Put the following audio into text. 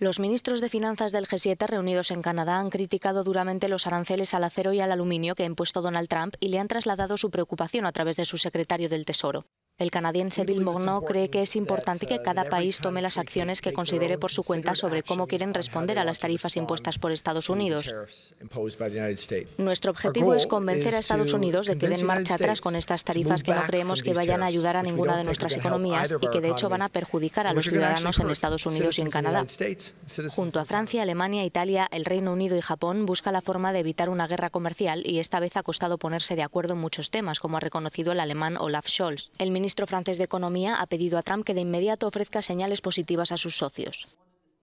Los ministros de Finanzas del G7 reunidos en Canadá han criticado duramente los aranceles al acero y al aluminio que ha impuesto Donald Trump y le han trasladado su preocupación a través de su secretario del Tesoro. El canadiense Bill Morneau cree que es importante que cada país tome las acciones que considere por su cuenta sobre cómo quieren responder a las tarifas impuestas por Estados Unidos. Nuestro objetivo es convencer a Estados Unidos de que den marcha atrás con estas tarifas que no creemos que vayan a ayudar a ninguna de nuestras economías y que de hecho van a perjudicar a los ciudadanos en Estados Unidos y en Canadá. Junto a Francia, Alemania, Italia, el Reino Unido y Japón busca la forma de evitar una guerra comercial y esta vez ha costado ponerse de acuerdo en muchos temas, como ha reconocido el alemán Olaf Scholz. El el ministro francés de Economía ha pedido a Trump que de inmediato ofrezca señales positivas a sus socios.